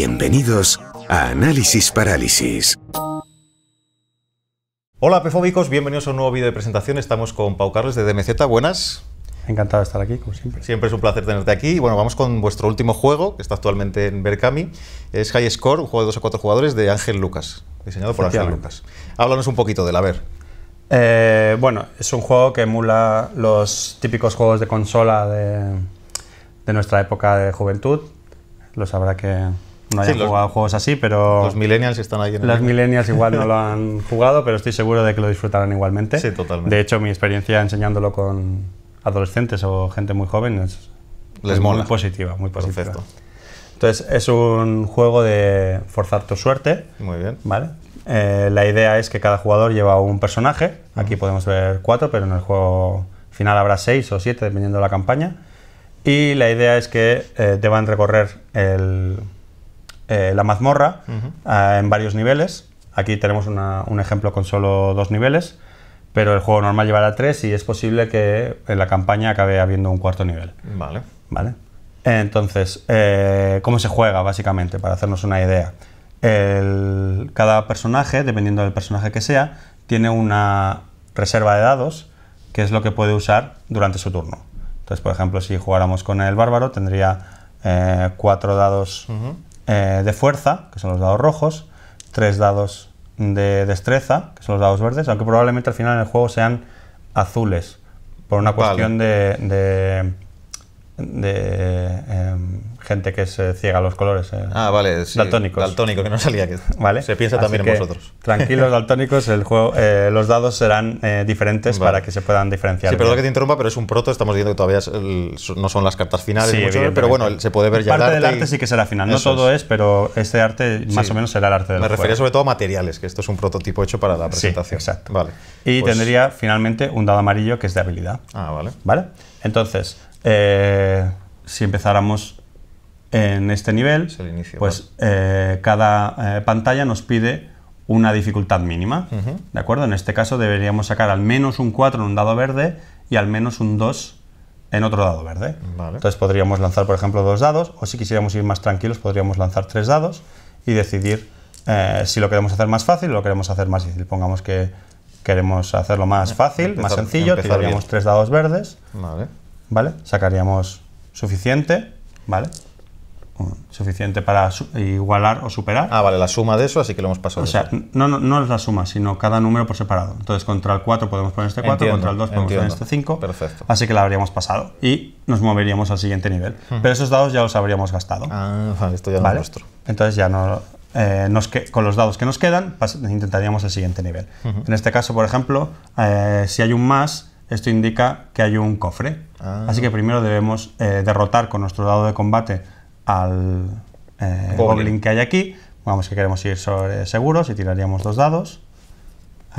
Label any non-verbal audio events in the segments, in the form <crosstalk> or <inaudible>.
Bienvenidos a Análisis Parálisis. Hola pefóbicos, bienvenidos a un nuevo vídeo de presentación. Estamos con Pau Carles de DMZ. Buenas. Encantado de estar aquí, como siempre. Siempre es un placer tenerte aquí. bueno, vamos con vuestro último juego, que está actualmente en Berkami. Es High Score, un juego de 2 a 4 jugadores de Ángel Lucas, diseñado por Ángel Lucas. Háblanos un poquito del, a ver. Eh, bueno, es un juego que emula los típicos juegos de consola de, de nuestra época de juventud. Lo sabrá que no hayan jugado juegos así, pero... Los millennials están ahí en el millennials igual no lo <laughs> han jugado, pero estoy seguro de que lo disfrutarán igualmente. Sí, totalmente. De hecho, mi experiencia enseñándolo con adolescentes o gente muy joven es, muy positiva, muy Perfecto. Entonces, es un juego de forzar tu suerte. Muy bien. ¿Vale? Eh, la idea es que cada jugador lleva un personaje. Aquí podemos ver cuatro, pero en el juego final habrá seis o siete, dependiendo de la campaña. Y la idea es que van eh, a recorrer el eh, la mazmorra eh, en varios niveles. Aquí tenemos un ejemplo con solo dos niveles, pero el juego normal llevará tres y es posible que en la campaña acabe habiendo un cuarto nivel. Vale. Vale. Entonces, eh, ¿cómo se juega básicamente? Para hacernos una idea. cada personaje, dependiendo del personaje que sea, tiene una reserva de dados, que es lo que puede usar durante su turno. Entonces, por ejemplo, si jugáramos con el bárbaro, tendría cuatro dados eh, de fuerza, que son los dados rojos, tres dados de destreza, que son los dados verdes, aunque probablemente al final en el juego sean azules, por una cuestión de de em, gente que se eh, ciega a los colores. Eh. ah, vale, sí, daltónicos. que no salía. Que <laughs> ¿Vale? Se piensa también en vosotros. <laughs> Tranquilos, daltónicos, el juego, eh, los dados serán diferentes para que se puedan diferenciar. Sí, perdón que te interrumpa, pero es un proto, estamos viendo que todavía no son las cartas finales, pero bueno, se puede ver ya Parte el arte del arte sí que será final, no todo es. pero este arte más o menos será el arte del Me refería sobre todo a materiales, que esto es un prototipo hecho para la presentación. exacto. Vale. Y pues tendría finalmente un dado amarillo que es de habilidad. Ah, vale. ¿Vale? Entonces, eh, si empezáramos en este nivel, pues eh, cada eh, pantalla nos pide una dificultad mínima. ¿De acuerdo? En este caso deberíamos sacar al menos un 4 en un dado verde y al menos un 2 en otro dado verde. Entonces podríamos lanzar, por ejemplo, dos dados, o si quisiéramos ir más tranquilos, podríamos lanzar tres dados y decidir si lo queremos hacer más fácil o lo queremos hacer más difícil. Pongamos que queremos hacerlo más fácil, más sencillo, tiraríamos tres dados verdes. ¿vale? Sacaríamos suficiente, ¿vale? Suficiente para igualar o superar. Ah, vale, la suma de eso, así que lo hemos pasado. O sea, no, no, es la suma, sino cada número por separado. Entonces, contra el 4 podemos poner este 4, contra el 2 podemos poner este 5. Perfecto. Así que la habríamos pasado y nos moveríamos al siguiente nivel. Pero esos dados ya los habríamos gastado. Ah, vale, esto ya no Nuestro. Entonces ya no, eh, nos que, con los dados que nos quedan, intentaríamos el siguiente nivel. En este caso, por ejemplo, eh, si hay un más, esto indica que hay un cofre. Ah. Así que primero debemos eh, derrotar con nuestro dado de combate al eh, goblin. que hay aquí. Vamos que queremos ir sobre seguros y tiraríamos dos dados.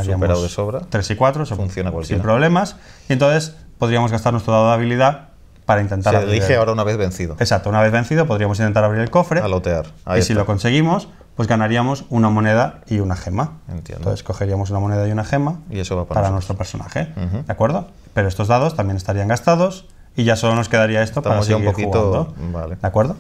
Superado de sobra. 3 y 4, funciona cualquiera. Sin problemas. Y entonces podríamos gastar nuestro dado de habilidad para intentar Se dije ahora una vez vencido. Exacto, una vez vencido podríamos intentar abrir el cofre. lotear Ahí y si lo conseguimos, pues ganaríamos una moneda y una gema. Entiendo. Entonces cogeríamos una moneda y una gema para, nuestro personaje. ¿De acuerdo? Pero estos dados también estarían gastados y ya solo nos quedaría esto para seguir un poquito, jugando. ¿De acuerdo?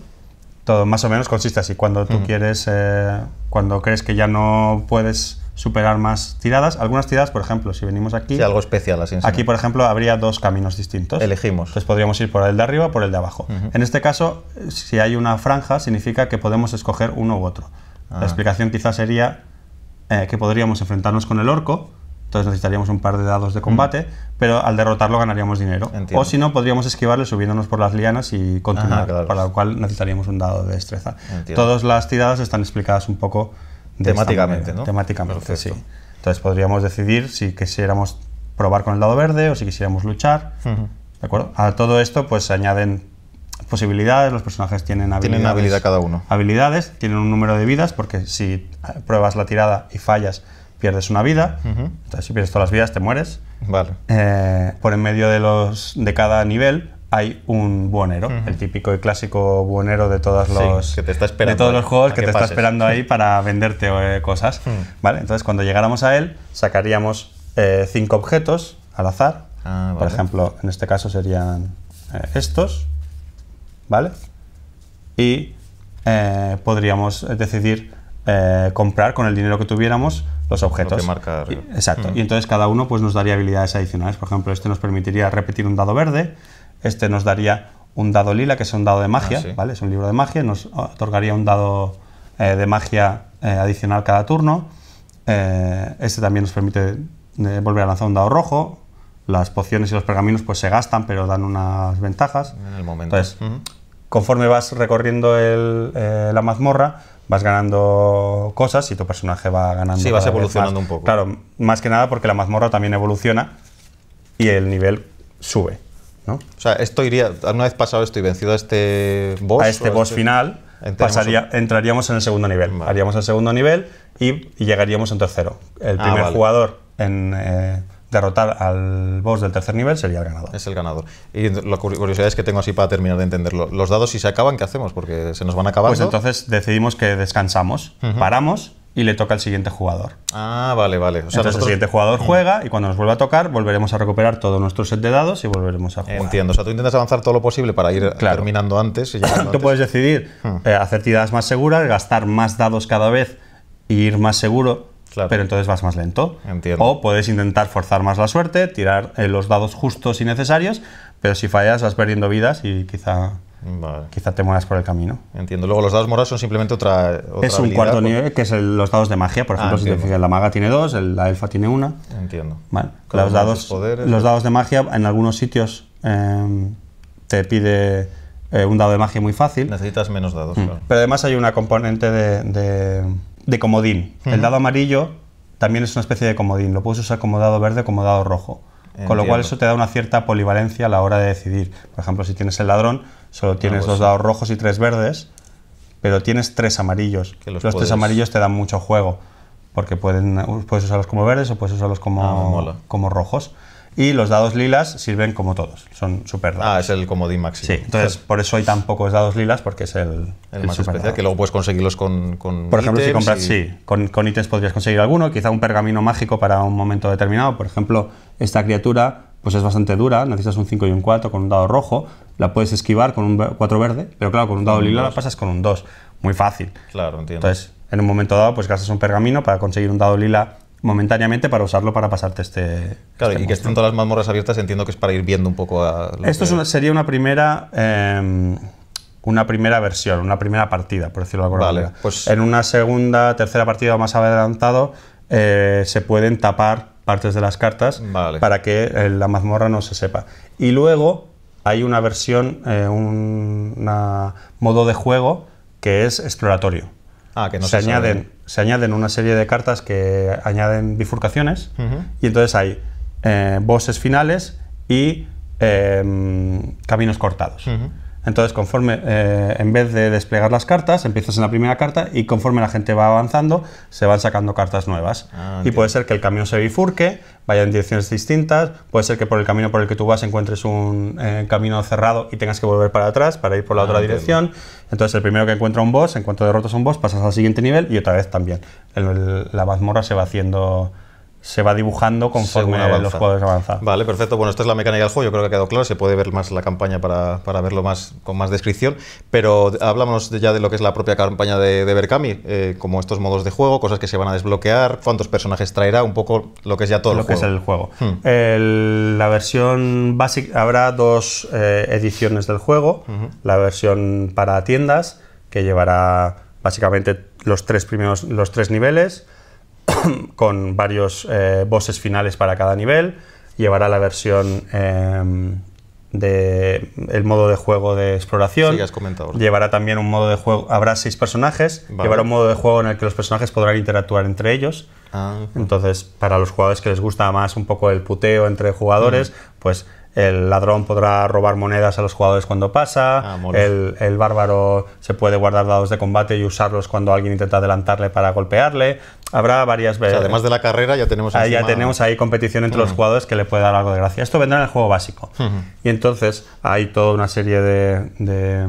Todo más o menos consiste así. Cuando tú quieres, eh, cuando crees que ya no puedes superar más tiradas. Algunas tiradas, por ejemplo, si venimos aquí... algo especial así. Aquí, por ejemplo, habría dos caminos distintos. Elegimos. Entonces podríamos ir por el de arriba o por el de abajo. En este caso, si hay una franja, significa que podemos escoger uno u otro. La ah. explicación quizás sería eh, que podríamos enfrentarnos con el orco, entonces necesitaríamos un par de dados de mm. combate, pero al derrotarlo ganaríamos dinero. O si no, podríamos esquivarle subiéndonos por las lianas y continuar, para lo cual necesitaríamos un dado de destreza. Todas las tiradas están explicadas un poco temáticamente, ¿no? Temáticamente, sí. Entonces podríamos decidir si quisiéramos probar con el lado verde o si quisiéramos luchar. ¿De acuerdo? A todo esto pues se añaden posibilidades, los personajes tienen habilidades. Tienen habilidad cada uno. Habilidades, tienen un número de vidas, porque si pruebas la tirada y fallas, pierdes una vida. Entonces, si pierdes todas las vidas, te mueres. Vale. Eh, por en medio de, los, de cada nivel hay un buonero, el típico y clásico buonero de todos los, de todos los juegos que, te está esperando ahí para <laughs> venderte eh, cosas. Hmm. ¿Vale? Entonces, cuando llegáramos a él, sacaríamos eh, cinco objetos al azar. Ah, Por ejemplo, en este caso serían eh, estos. ¿Vale? Y podríamos decidir comprar con el dinero que tuviéramos los objetos. exacto. Hmm. Y entonces cada uno pues, nos daría habilidades adicionales. Por ejemplo, este nos permitiría repetir un dado verde este nos daría un dado lila, que es un dado de magia, ah, ¿vale? Es un libro de magia, nos otorgaría un dado eh, de magia eh, adicional cada turno. Eh, este también nos permite volver a lanzar un dado rojo. Las pociones y los pergaminos pues se gastan, pero dan unas ventajas. En el momento. Entonces, conforme vas recorriendo la mazmorra, vas ganando cosas y tu personaje va ganando. Sí, vas evolucionando un poco. Claro, más que nada porque la mazmorra también evoluciona y el nivel sube sea, esto iría, una vez pasado esto y vencido a este boss... Este, este final, pasaría, entraríamos en el segundo nivel. Haríamos el segundo nivel y, llegaríamos en tercero. El ah, primer jugador en... Eh, derrotar al boss del tercer nivel sería el ganador. Es el ganador. Y la curiosidad es que tengo así para terminar de entenderlo. Los dados si se acaban, ¿qué hacemos? Porque se nos van acabando. Pues entonces decidimos que descansamos, paramos y le toca al siguiente jugador. Ah, vale, vale. O sea, Entonces el siguiente jugador mm. juega y cuando nos vuelva a tocar volveremos a recuperar todo nuestro set de dados y volveremos a jugar. Entiendo. O sea, tú intentas avanzar todo lo posible para ir terminando antes. Y <coughs> tú puedes decidir hmm. eh, hacer tiradas más seguras, gastar más dados cada vez ir más seguro. Pero entonces vas más lento. Entiendo. O puedes intentar forzar más la suerte, tirar eh, los dados justos y necesarios, pero si fallas vas perdiendo vidas y quizá Quizá te mueras por el camino. Entiendo. Luego los dados morados son simplemente otra. es un cuarto pues. nivel, que es los dados de magia. Por ah, ejemplo, si te fijas, la maga tiene dos, la elfa tiene una. Entiendo. Los dados, los dados de magia en algunos sitios em, te pide eh, un dado de magia muy fácil. Necesitas menos dados, mm. claro. Pero además hay una componente de, de, comodín. El dado amarillo también es una especie de comodín. Lo puedes usar como dado verde o como dado rojo. Con lo cual eso te da una cierta polivalencia a la hora de decidir. Por ejemplo, si tienes el ladrón, solo tienes dos dados rojos y tres verdes, pero tienes tres amarillos. los, tres amarillos te dan mucho juego, porque uh, puedes usarlos como verdes o puedes usarlos como, ah, como rojos. Y los dados lilas sirven como todos, son super Ah, es el comodín máximo. Sí, entonces <laughs> por eso hay tan pocos dados lilas, porque es el, más especial, que luego puedes conseguirlos con, con Por ejemplo, si compras, sí, con, con ítems podrías conseguir alguno, quizá un pergamino mágico para un momento determinado. Por ejemplo, esta criatura pues es bastante dura, necesitas un 5 y un 4 con un dado rojo, la puedes esquivar con un 4 verde, pero claro, con un dado lila la pasas con un 2, muy fácil. Claro, entiendo. Entonces, en un momento dado, pues gastas un pergamino para conseguir un dado lila momentáneamente para usarlo para pasarte este... Claro, este y que estén todas las mazmorras abiertas, entiendo que es para ir viendo un poco Esto sería una primera... Em, una primera versión, una primera partida, por decirlo de alguna vale, manera. Pues... En una segunda, tercera partida más adelantado, eh, se pueden tapar partes de las cartas para que eh, la mazmorra no se sepa. Y luego hay una versión, eh, un modo de juego que es exploratorio. Ah, que se, añaden, una serie de cartas que añaden bifurcaciones y entonces hay eh, bosses finales y em, caminos cortados. Entonces, conforme, eh, en vez de desplegar las cartas, empiezas en la primera carta y conforme la gente va avanzando, se van sacando cartas nuevas. Ah, y puede ser que el camino se bifurque, vaya en direcciones distintas, puede ser que por el camino por el que tú vas encuentres un eh, camino cerrado y tengas que volver para atrás para ir por la ah, otra dirección. Entonces, el primero que encuentra un boss, en cuanto derrotas un boss, pasas al siguiente nivel y otra vez también. la mazmorra se va haciendo se va dibujando conforme los juegos avanzan. Vale, perfecto. Bueno, esta es la mecánica del juego, yo creo que ha quedado claro, se puede ver más la campaña para, verlo más con más descripción, pero hablamos ya de lo que es la propia campaña de, de Berkami, eh, como estos modos de juego, cosas que se van a desbloquear, cuántos personajes traerá, un poco lo que es ya todo lo el juego. que hmm. es el juego. la versión básica, habrá dos eh, ediciones del juego, la versión para tiendas, que llevará básicamente los tres primeros, los tres niveles, <coughs> con varios eh, bosses finales para cada nivel. Llevará la versión em, de el modo de juego de exploración. has comentado. Llevará también un modo de juego. Habrá seis personajes. Llevará un modo de juego en el que los personajes podrán interactuar entre ellos. Ah. Entonces, para los jugadores que les gusta más un poco el puteo entre jugadores, mm. pues el ladrón podrá robar monedas a los jugadores cuando pasa, ah, el, bárbaro se puede guardar dados de combate y usarlos cuando alguien intenta adelantarle para golpearle. Habrá varias veces. además de la carrera, ya tenemos ahí, ya tenemos ahí competición entre los mm. jugadores que le puede dar algo de gracia. Esto vendrá en el juego básico. Y entonces hay toda una serie de, de,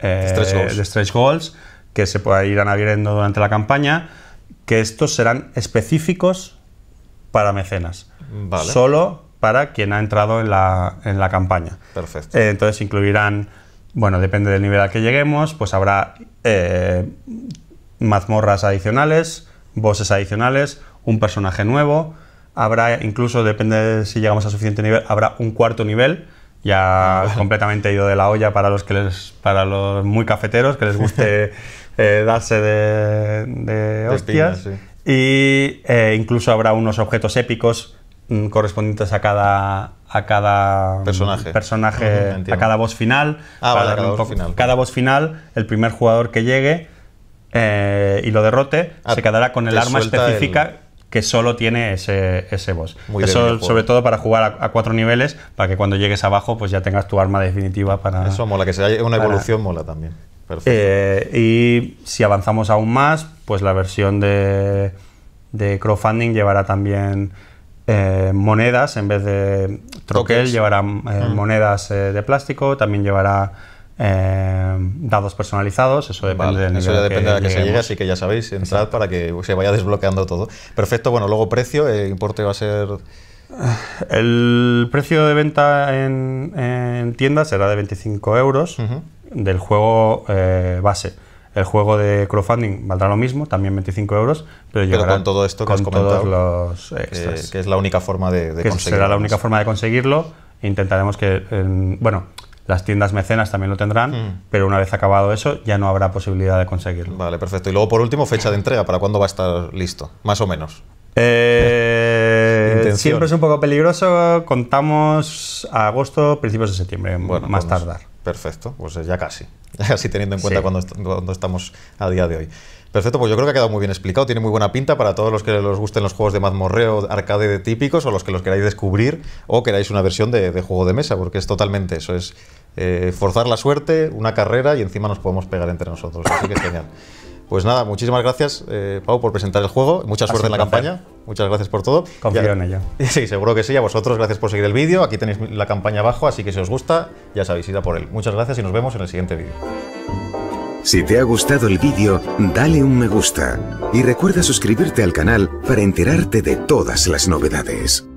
eh, goals. que se irán abriendo durante la campaña, que estos serán específicos para mecenas. Vale. Solo para quien ha entrado en la, en la campaña. Perfecto. Eh, entonces incluirán, bueno, depende del nivel al que lleguemos, pues habrá eh, mazmorras adicionales, Voces adicionales, un personaje nuevo, habrá incluso, depende de si llegamos a suficiente nivel, habrá un cuarto nivel, ya ah, completamente ido de la olla para los que les, para los muy cafeteros que les guste <laughs> eh, darse de, de hostias. Y incluso habrá unos objetos épicos Mm, correspondientes a cada a cada mm, personaje, personaje a cada boss final. Ah, cada, boss final. cada final, el primer jugador que llegue eh, y lo derrote ah, se quedará con el arma específica que solo tiene ese, ese boss. Eso sobre todo para jugar a, cuatro niveles, para que cuando llegues abajo pues ya tengas tu arma definitiva para... Eso mola, que sea una evolución mola también. Perfecto. Eh, y si avanzamos aún más, pues la versión de, de crowdfunding llevará también eh, monedas, en vez de troquel, llevará eh, ah. monedas eh, de plástico, también llevará dados personalizados, eso depende Eso ya de la que se llegue, así que ya sabéis, entrad para que se vaya desbloqueando todo. Perfecto, bueno, luego precio, el importe va a ser... El precio de venta en, tiendas será de 25 euros del juego base. El juego de crowdfunding valdrá lo mismo, también 25 euros, pero, yo con todo esto que con comentado, los Que, es la única forma de, conseguirlo. Será la única forma de conseguirlo. Intentaremos que, bueno, las tiendas mecenas también lo tendrán, mm. pero una vez acabado eso ya no habrá posibilidad de conseguirlo. Vale, perfecto. Y luego por último, fecha de entrega, ¿para cuándo va a estar listo? Más o menos. Eh, <laughs> siempre es un poco peligroso. Contamos a agosto, principios de septiembre, bueno, más tardar. Perfecto, pues ya casi. <laughs> Así teniendo en cuenta cuando, cuando, estamos a día de hoy. Perfecto, pues yo creo que ha quedado muy bien explicado, tiene muy buena pinta para todos los que les gusten los juegos de mazmorreo, arcade de típicos, o los que los queráis descubrir, o queráis una versión de, juego de mesa, porque es totalmente eso, es eh, forzar la suerte, una carrera y encima nos podemos pegar entre nosotros, así que genial. <laughs> Pues nada, muchísimas gracias, eh, Pau, por presentar el juego. Mucha suerte en la campaña. Muchas gracias por todo. Confío en ello. <laughs> Sí, seguro que sí. A vosotros, gracias por seguir el vídeo. Aquí tenéis la campaña abajo, así que si os gusta, ya sabéis, id a por él. Muchas gracias y nos vemos en el siguiente vídeo. Si te ha gustado el vídeo, dale un me gusta y recuerda suscribirte al canal para enterarte de todas las novedades.